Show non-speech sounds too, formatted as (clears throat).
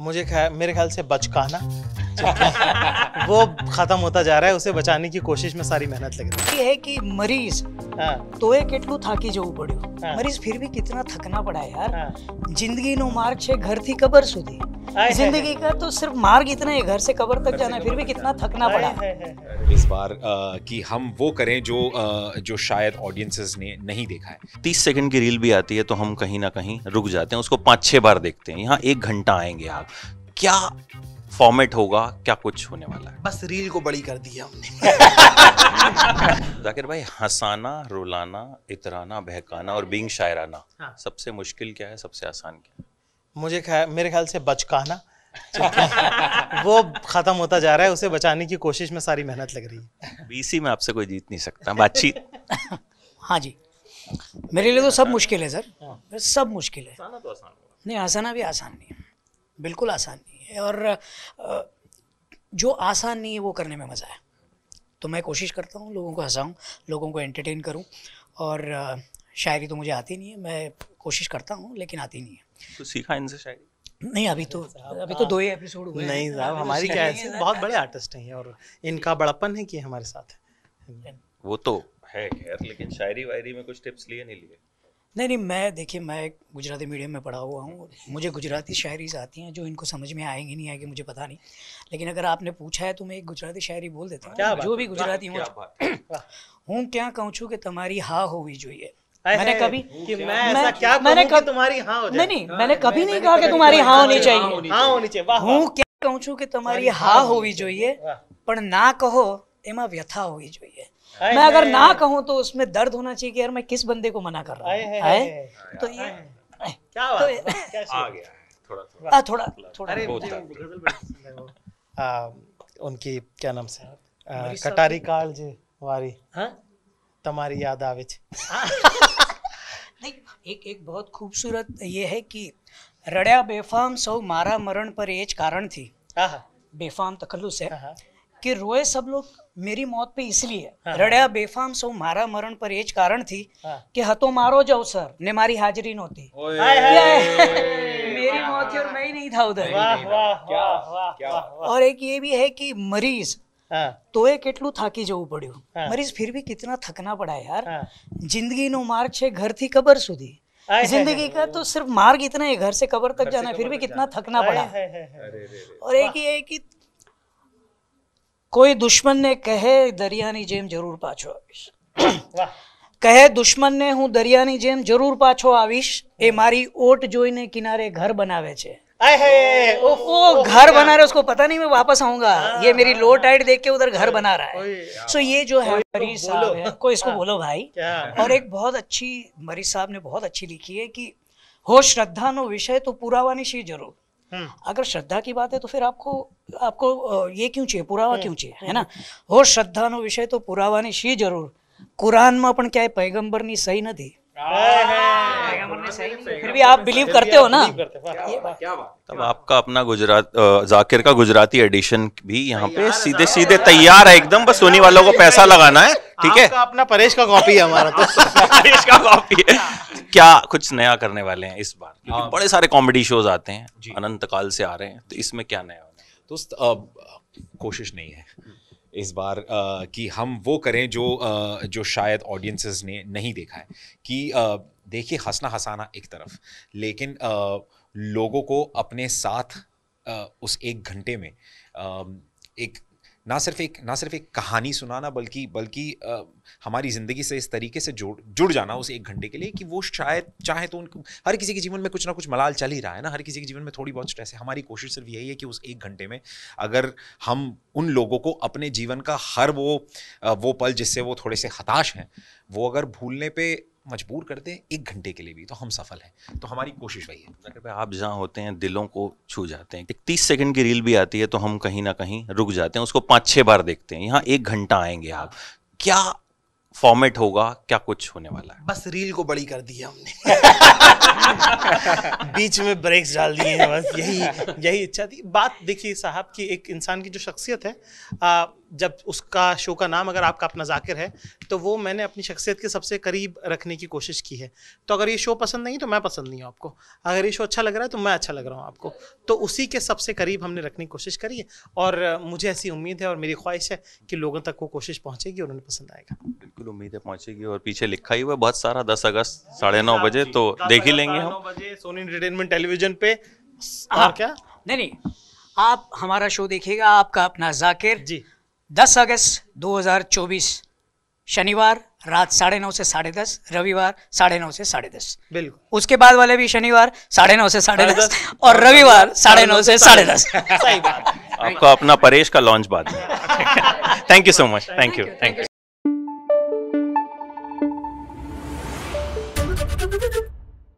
मुझे ख्या, मेरे ख्याल से बचकाना (laughs) (laughs) वो खत्म होता जा रहा है उसे बचाने की कोशिश में सारी मेहनत लग रही है कि मरीज हाँ। तो તોય કેટલું થાકી जो पड़ो हाँ। मरीज फिर भी कितना थकना पड़ा यार हाँ। जिंदगी नो मार्ग છે घर थी कबर सुधी जिंदगी का तो सिर्फ मार्ग इतना है घर से कबर तक जाना फिर भी कितना थकना पड़ा इस बार कि हम वो करें जो जो शायद ऑडियंसेस ने नहीं देखा है तीस सेकंड की रील भी आती है तो हम कहीं ना कहीं रुक जाते हैं उसको पांच छह बार देखते हैं यहाँ एक घंटा आएंगे आप क्या फॉर्मेट होगा क्या कुछ होने वाला है बस रील को बड़ी कर दिया हमने जाकिर भाई हंसाना रुलाना इतराना बहकाना और बींग शायराना हाँ। सबसे मुश्किल क्या है सबसे आसान क्या है मुझे ख्या, मेरे ख्याल से बचकाना वो खत्म होता जा रहा है उसे बचाने की कोशिश में सारी मेहनत लग रही है बीसी में आपसे कोई जीत नहीं सकता बातचीत हाँ जी मेरे लिए तो सब मुश्किल है सर हाँ। सब मुश्किल है तो नहीं हंसाना भी आसान नहीं है बिल्कुल आसान नहीं है और जो आसान नहीं है वो करने में मज़ा है तो मैं कोशिश करता हूँ लोगों को हंसाऊँ लोगों को एंटरटेन करूँ और शायरी तो मुझे आती नहीं है मैं कोशिश करता हूँ लेकिन आती नहीं है तो सीखा इनसे शायरी नहीं अभी तो अभी तो दो ही एपिसोड हुए नहीं साहब हमारी क्या है (laughs) (laughs) बहुत बड़े आर्टिस्ट हैं और इनका बड़प्पन है कि हमारे साथ वो तो है खैर लेकिन शायरी वायरी में कुछ टिप्स लिए नहीं लिए नहीं नहीं मैं देखिए मैं गुजराती मीडियम में पढ़ा हुआ हूँ मुझे गुजराती शायरी आती हैं जो इनको समझ में आएंगी नहीं आएगी मुझे पता नहीं लेकिन अगर आपने पूछा है तो मैं एक गुजराती शायरी बोल देता हूँ जो भी गुजराती हूँ अच्छा। (clears throat) हूँ क्या कहूँ छू कि तुम्हारी हा होवी जो है मैंने कभी कि मैं ऐसा क्या मैंने कब तुम्हारी हाँ हो जाए नहीं नहीं मैंने हाँ, कभी नहीं कहा कि तुम्हारी हाँ, हाँ होनी चाहिए हाँ होनी चाहिए हूँ क्या कहूँ छू कि तुम्हारी हा जो हाँ होवी જોઈએ પણ ના કહો એમાં વ્યથા जो જોઈએ मैं अगर ना कहूँ तो उसमें दर्द होना चाहिए कि यार मैं किस बंदे को मना कर रहा हूँ तो ये क्या तो थोड़ा थोड़ा थोड़ा (laughs) उनकी क्या नाम से कटारी काल जी वारी हाँ? तुम्हारी याद आवे (laughs) नहीं एक एक बहुत खूबसूरत ये है कि રડ્યા बेफाम सौ मारा मरण पर एज कारण थी बेफाम तकलुस है कि रोए सब लोग मेरी मौत पे इसलिए हाँ। रड़્યા બેફામ સૌ મારા મરણ પર એ જ કારણ થી કે હતો મારો જ અવસર ને મારી मेरी मौत थी और मैं ही नहीं था उधर और एक ये भी है कि मरीज તોય કેટલું થાકી જવું પડ્યું મરીઝ ફિર ભી કિતના यार हाँ। जिंदगी नो જિંદગીનો छे घर थी कबर सुधी जिंदगी का तो सिर्फ मार्ग इतना है घर से कबर तक जाना फिर भी कितना थकना पड़ा और एक ये है कि કોઈ દુશ્મનને કહે દરિયાની જેમ जरूर પાછો આવીશ કહે દુશ્મનને હું દરિયાની જેમ જરૂર પાછો આવીશ એ મારી ઓટ જોઈને કિનારે ઘર બનાવે છે वो घर बना रहे उसको पता नहीं मैं वापस आऊंगा ये मेरी हाँ। लो टाइट देख के उधर घर बना रहा है सो ये जो है तो मरीज साहब को इसको बोलो भाई और एक बहुत अच्छी मरीज साहब ने बहुत अच्छी लिखी है कि हो श्रद्धा नो विषय तो पुरावानी शी जरूर हम्म। अगर श्रद्धा की बात है तो फिर आपको आपको ये क्यों चाहिए पुरावा हम्म। क्यों चाहिए है ना हो श्रद्धा नो विषय तो पुरावा શ્રદ્ધાનો शी जरूर कुरान में अपन क्या है पैगंबर પૈગંબરની सही नहीं फिर भी आप बिलीव करते हो ना तब आपका अपना गुजरात जाकिर का गुजराती एडिशन भी यहाँ पे सीधे सीधे तैयार है एकदम बस सोनी वालों को पैसा लगाना है ठीक है अपना परेश का कॉपी है हमारा तो (laughs) परेश का कॉपी है क्या कुछ नया करने वाले हैं इस बार क्योंकि हाँ। बड़े सारे कॉमेडी शोज आते हैं अनंत काल से आ रहे हैं तो इसमें क्या नया होना दोस्त तो कोशिश नहीं है इस बार आ, कि हम वो करें जो आ, जो शायद ऑडियंसेस ने नहीं देखा है कि देखिए हंसना हंसाना एक तरफ लेकिन आ, लोगों को अपने साथ आ, उस एक घंटे में आ, एक ना सिर्फ एक ना सिर्फ एक कहानी सुनाना बल्कि बल्कि हमारी ज़िंदगी से इस तरीके से जुड़ जुड़ जाना उस एक घंटे के लिए कि वो शायद चाहे तो उनको हर किसी के जीवन में कुछ ना कुछ मलाल चल ही रहा है ना हर किसी के जीवन में थोड़ी बहुत स्ट्रेस है हमारी कोशिश सिर्फ यही है कि उस एक घंटे में अगर हम उन लोगों को अपने जीवन का हर वो वो पल जिससे वो थोड़े से हताश हैं वो अगर भूलने पर मजबूर कर दें एक घंटे के लिए भी तो हम सफल हैं तो हमारी कोशिश वही है अगर आप जहाँ होते हैं दिलों को छू जाते हैं एक तीस सेकंड की रील भी आती है तो हम कहीं ना कहीं रुक जाते हैं उसको पाँच छः बार देखते हैं यहाँ एक घंटा आएंगे आप क्या फॉर्मेट होगा क्या कुछ होने वाला है बस रील को बड़ी कर दी है हमने बीच में ब्रेक्स डाल दिए हैं बस यही यही इच्छा थी बात देखिए साहब की एक इंसान की जो शख्सियत है आ, जब उसका शो का नाम अगर आपका अपना जाकिर है तो वो मैंने अपनी शख्सियत के सबसे करीब रखने की कोशिश की है तो अगर ये शो पसंद नहीं तो मैं पसंद नहीं हूँ आपको अगर ये शो अच्छा लग रहा है तो मैं अच्छा लग रहा हूँ आपको तो उसी के सबसे करीब हमने रखने की कोशिश करी है और मुझे ऐसी उम्मीद है और मेरी ख्वाहिश है कि लोगों तक वो कोशिश पहुँचेगी और उन्हें पसंद आएगा बिल्कुल उम्मीद है पहुँचेगी और पीछे लिखा ही हुआ बहुत सारा दस अगस्त साढ़े नौ बजे तो देख ही लेंगे हम बजे सोनी एंटरटेनमेंट टेलीविजन पे हाँ। क्या नहीं नहीं आप हमारा शो देखिएगा आपका अपना जाकिर जी 10 अगस्त 2024 शनिवार रात साढ़े नौ से साढ़े दस रविवार साढ़े नौ से साढ़े दस बिल्कुल उसके बाद वाले भी शनिवार साढ़े नौ से साढ़े दस और रविवार साढ़े नौ से साढ़े दस आपका अपना परेश का लॉन्च बाद thank you so much thank you thank you